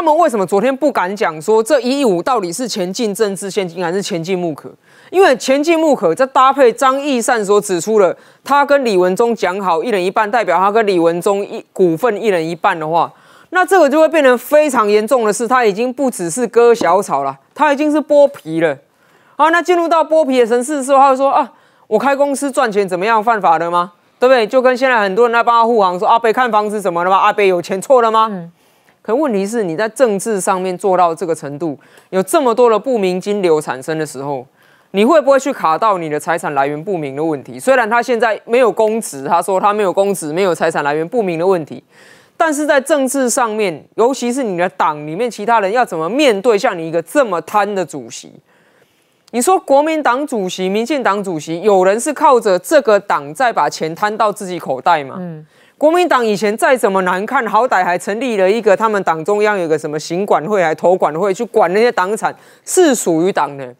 他们为什么昨天不敢讲说这一亿五到底是前进政治现金还是前进木可？因为前进木可这搭配张义善所指出的，他跟李文忠讲好一人一半，代表他跟李文忠一股份一人一半的话，那这个就会变成非常严重的事。他已经不只是割小草了，他已经是剥皮了。好，那进入到剥皮的城市的时候，他就说啊，我开公司赚钱怎么样？犯法了吗？对不对？就跟现在很多人在帮他护航说阿北看房子什么了吗？阿北有钱错了吗？可问题是你在政治上面做到这个程度，有这么多的不明金流产生的时候，你会不会去卡到你的财产来源不明的问题？虽然他现在没有公职，他说他没有公职，没有财产来源不明的问题，但是在政治上面，尤其是你的党里面其他人要怎么面对像你一个这么贪的主席？你说国民党主席、民进党主席，有人是靠着这个党在把钱贪到自己口袋吗？国民党以前再怎么难看，好歹还成立了一个他们党中央有一个什么行管会，还投管会去管那些党产，是属于党的，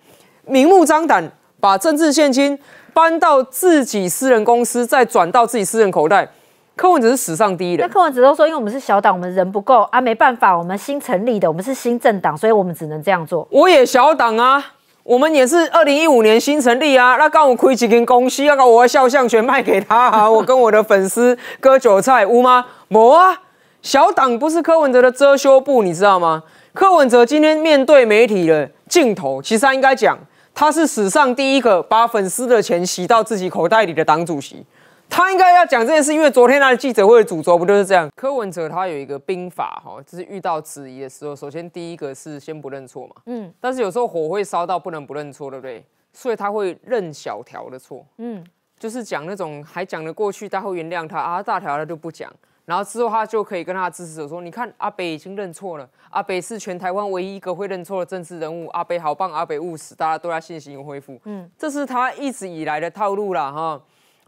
明目张胆把政治现金搬到自己私人公司，再转到自己私人口袋。柯文哲是史上第一人。那柯文哲都说，因为我们是小党，我们人不够啊，没办法，我们新成立的，我们是新政党，所以我们只能这样做。我也小党啊。我们也是二零一五年新成立啊，那刚我亏几间公司，要把我的肖像权卖给他，啊，我跟我的粉丝割韭菜，乌吗？没啊，小党不是柯文哲的遮羞布，你知道吗？柯文哲今天面对媒体的镜头，其实应该讲，他是史上第一个把粉丝的钱洗到自己口袋里的党主席。他应该要讲这件事，因为昨天他的记者会的主轴不就是这样？柯文哲他有一个兵法，哈，就是遇到质疑的时候，首先第一个是先不认错嘛，嗯。但是有时候火会烧到不能不认错，对不对？所以他会认小条的错，嗯，就是讲那种还讲得过去，他会原谅他啊。大条他就不讲，然后之后他就可以跟他的支持者说：“你看，阿北已经认错了，阿北是全台湾唯一一个会认错的政治人物，阿北好棒，阿北务实，大家都要信心恢复。”嗯，这是他一直以来的套路啦，哈。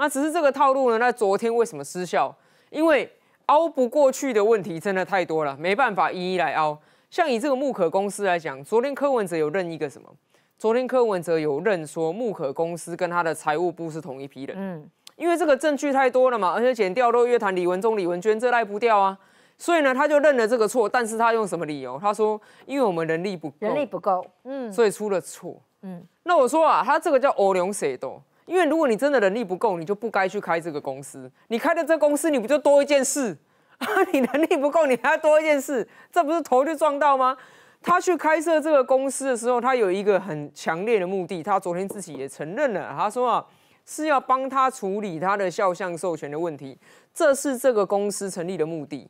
那只是这个套路呢？那昨天为什么失效？因为熬不过去的问题真的太多了，没办法一一来熬。像以这个木可公司来讲，昨天柯文哲有认一个什么？昨天柯文哲有认说木可公司跟他的财务部是同一批人。嗯，因为这个证据太多了嘛，而且剪掉都乐坛李文忠、李文娟，这赖不掉啊。所以呢，他就认了这个错。但是他用什么理由？他说因为我们人力不人力不够，嗯，所以出了错。嗯，那我说啊，他这个叫“欧龙谁都”。因为如果你真的能力不够，你就不该去开这个公司。你开的这公司，你不就多一件事啊？你能力不够，你还要多一件事，这不是头就撞到吗？他去开设这个公司的时候，他有一个很强烈的目的。他昨天自己也承认了，他说啊，是要帮他处理他的肖像授权的问题，这是这个公司成立的目的。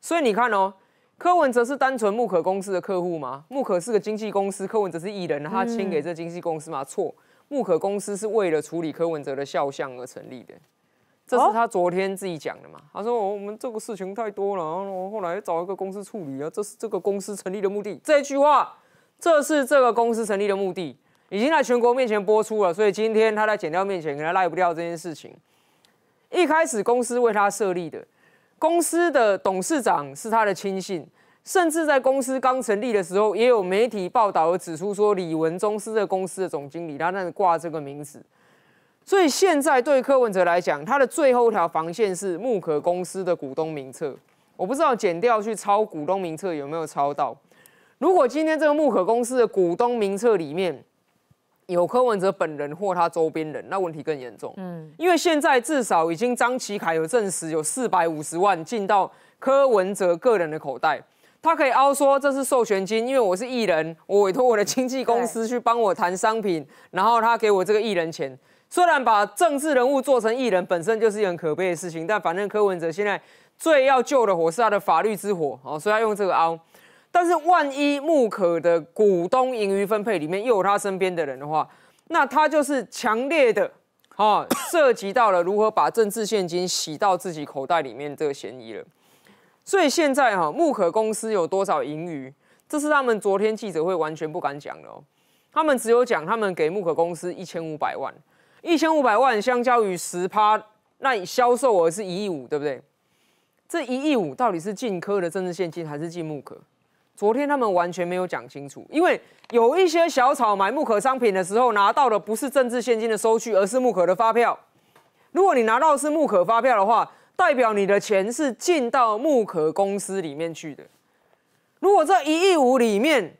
所以你看哦，柯文则是单纯木可公司的客户吗？木可是个经纪公司，柯文则是艺人，他签给这经纪公司吗？错。木可公司是为了处理柯文哲的肖像而成立的，这是他昨天自己讲的嘛？他说：“我们这个事情太多了，然后后来找一个公司处理啊，这是这个公司成立的目的。”这句话，这是这个公司成立的目的，已经在全国面前播出了，所以今天他在剪掉面前可能赖不掉这件事情。一开始公司为他设立的，公司的董事长是他的亲信。甚至在公司刚成立的时候，也有媒体报道和指出说，李文忠是这公司的总经理，他那挂这个名字。所以现在对柯文哲来讲，他的最后一条防线是木可公司的股东名册。我不知道剪掉去抄股东名册有没有抄到。如果今天这个木可公司的股东名册里面有柯文哲本人或他周边人，那问题更严重。嗯，因为现在至少已经张其凯有证实，有四百五十万进到柯文哲个人的口袋。他可以凹说这是授权金，因为我是艺人，我委托我的经纪公司去帮我谈商品，然后他给我这个艺人钱。虽然把政治人物做成艺人本身就是一件可悲的事情，但反正柯文哲现在最要救的火是他的法律之火，哦，所以他用这个凹。但是万一木可的股东盈余分配里面又有他身边的人的话，那他就是强烈的哦涉及到了如何把政治现金洗到自己口袋里面这个嫌疑了。所以现在哈，木可公司有多少盈余？这是他们昨天记者会完全不敢讲的哦。他们只有讲他们给木可公司一千五百万，一千五百万相较于十趴，那销售额是一亿五，对不对？这一亿五到底是进科的政治现金，还是进木可？昨天他们完全没有讲清楚，因为有一些小草买木可商品的时候拿到的不是政治现金的收据，而是木可的发票。如果你拿到是木可发票的话，代表你的钱是进到木可公司里面去的。如果这一亿五里面，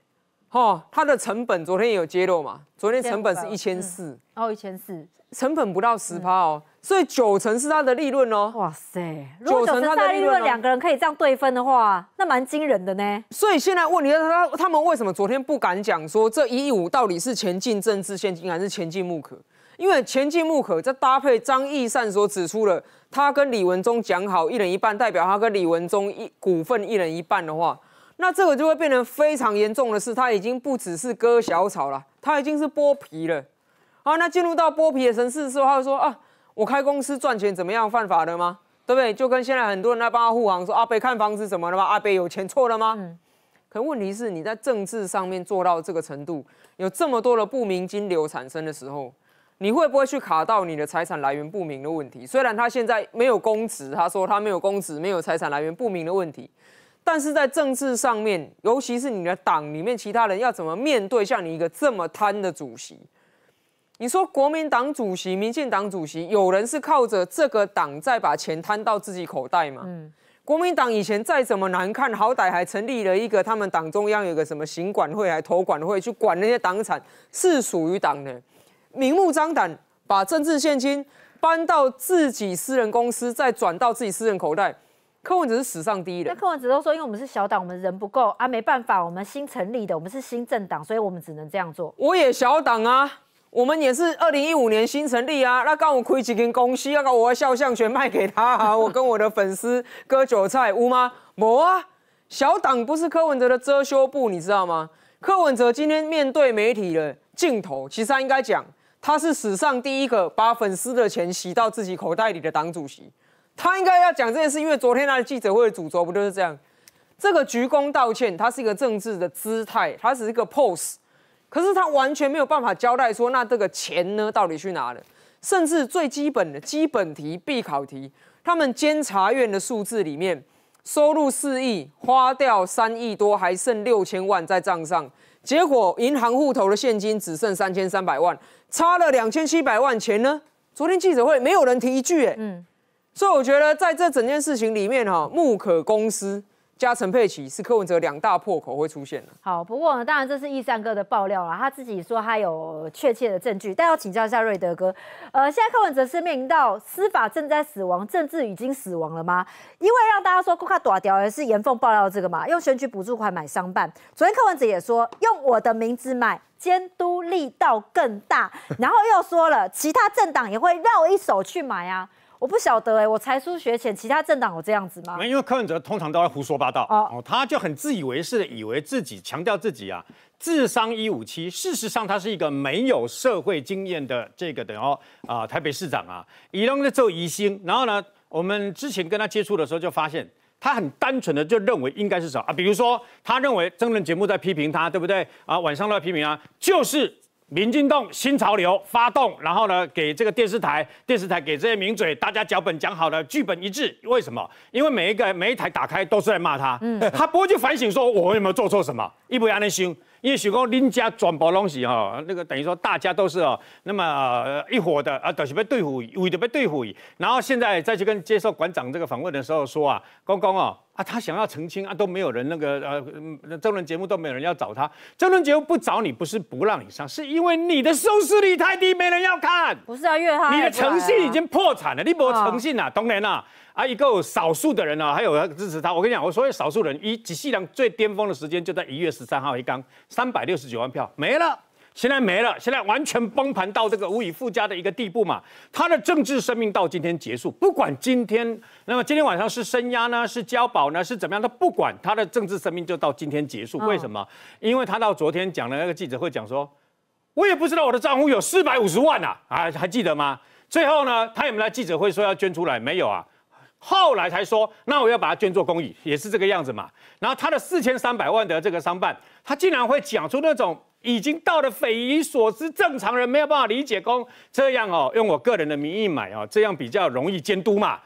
哈，它的成本昨天也有揭露嘛？昨天成本是一千四哦，一千四，成本不到十趴哦，所以九成是它的利润哦。哇塞，九成的利润两个人可以这样对分的话，那蛮惊人的呢。所以现在问你，他他们为什么昨天不敢讲说这一亿五到底是前进政治现金还是前进木可？因为前进木可在搭配张义善所指出了，他跟李文忠讲好一人一半，代表他跟李文忠一股份一人一半的话，那这个就会变成非常严重的事。他已经不只是割小草了，他已经是剥皮了。好，那进入到剥皮的城市的时候，他会说啊，我开公司赚钱怎么样？犯法的吗？对不对？就跟现在很多人在帮他护航说阿北看房子怎么了吗？阿北有钱错了吗？可问题是你在政治上面做到这个程度，有这么多的不明金流产生的时候。你会不会去卡到你的财产来源不明的问题？虽然他现在没有公职，他说他没有公职，没有财产来源不明的问题，但是在政治上面，尤其是你的党里面其他人要怎么面对像你一个这么贪的主席？你说国民党主席、民进党主席，有人是靠着这个党再把钱贪到自己口袋吗？国民党以前再怎么难看，好歹还成立了一个他们党中央有一个什么行管会、还投管会去管那些党产，是属于党的。明目张胆把政治现金搬到自己私人公司，再转到自己私人口袋。柯文哲是史上第一人。那柯文哲都说，因为我们是小党，我们人不够啊，没办法，我们新成立的，我们是新政党，所以我们只能这样做。我也小党啊，我们也是二零一五年新成立啊。那刚我亏几间公司，那个我的肖像权卖给他，啊，我跟我的粉丝割韭菜，乌吗？没啊。小党不是柯文哲的遮羞布，你知道吗？柯文哲今天面对媒体的镜头，其实应该讲。他是史上第一个把粉丝的钱洗到自己口袋里的党主席，他应该要讲这件事，因为昨天他的记者会的主轴不就是这样？这个鞠躬道歉，它是一个政治的姿态，它只是一个 pose，可是他完全没有办法交代说，那这个钱呢，到底去哪了？甚至最基本的基本题必考题，他们监察院的数字里面，收入四亿，花掉三亿多，还剩六千万在账上。结果银行户头的现金只剩三千三百万，差了两千七百万钱呢。昨天记者会没有人提一句，哎，所以我觉得在这整件事情里面，哈，木可公司。加陈佩琪是柯文哲两大破口会出现的。好，不过当然这是易善哥的爆料了，他自己说他有确切的证据，但要请教一下瑞德哥。呃，现在柯文哲是面临到司法正在死亡，政治已经死亡了吗？因为让大家说顾看大掉也是严凤爆料这个嘛，用选举补助款买商办。昨天柯文哲也说，用我的名字买监督力道更大，然后又说了其他政党也会绕一手去买啊。我不晓得哎，我才疏学浅，其他政党有这样子吗？没，因为柯文哲通常都在胡说八道哦，他就很自以为是的，以为自己强调自己啊，智商一五七，事实上他是一个没有社会经验的这个，等哦啊，台北市长啊，以龙的做疑心，然后呢，我们之前跟他接触的时候就发现，他很单纯的就认为应该是什么啊？比如说，他认为争论节目在批评他，对不对？啊，晚上都在批评啊，就是。民进党新潮流发动，然后呢，给这个电视台，电视台给这些名嘴，大家脚本讲好了，剧本一致。为什么？因为每一个每一台打开都是在骂他，嗯，他不会就反省说我有没有做错什么，一不会安的心。因为许讲林家转播东西哈，那个等于说大家都是哦，那么一伙的啊，都是被对付，为的被对付。然后现在再去跟接受馆长这个访问的时候说啊，公公哦。啊，他想要澄清啊，都没有人那个呃，争论节目都没有人要找他。争论节目不找你，不是不让你上，是因为你的收视率太低，没人要看。不是啊，岳浩。你的诚信已经破产了，你没有诚信啊，当然呐，啊，一个少数的人啊，还有人支持他。我跟你讲，我所有少数人，一集细凉最巅峰的时间就在一月十三号，一刚三百六十九万票没了。现在没了，现在完全崩盘到这个无以复加的一个地步嘛。他的政治生命到今天结束，不管今天，那么今天晚上是升压呢，是交保呢，是怎么样？他不管他的政治生命就到今天结束。为什么？因为他到昨天讲的那个记者会讲说，我也不知道我的账户有四百五十万呐，啊，还记得吗？最后呢，他有没来记者会说要捐出来？没有啊。后来才说，那我要把它捐做公益，也是这个样子嘛。然后他的四千三百万的这个商办，他竟然会讲出那种。已经到了匪夷所思，正常人没有办法理解。公这样哦，用我个人的名义买哦，这样比较容易监督嘛。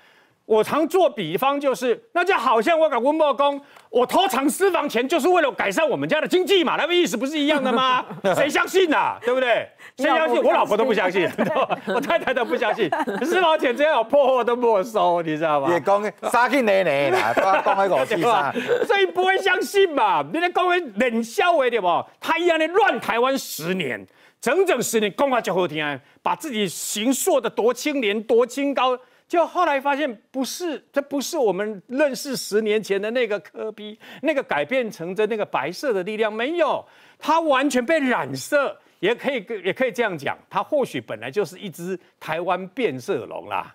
我常做比方，就是那就好像我搞温饱工，我偷藏私房钱，就是为了改善我们家的经济嘛，那个意思不是一样的吗？谁相信呐？对不对？谁相信？我老婆都不相信，我太太都不相信。私房钱只要有破获，都没收，你知道吗？也讲撒去奶奶啦，都 爱讲迄个所以不会相信嘛。你咧讲迄冷笑话对不？他一样的乱台湾十年，整整十年，讲话就胡天把自己行数的多清廉，多清高。就后来发现，不是，这不是我们认识十年前的那个科比，那个改变成的那个白色的力量没有，它完全被染色，也可以，也可以这样讲，它或许本来就是一只台湾变色龙啦。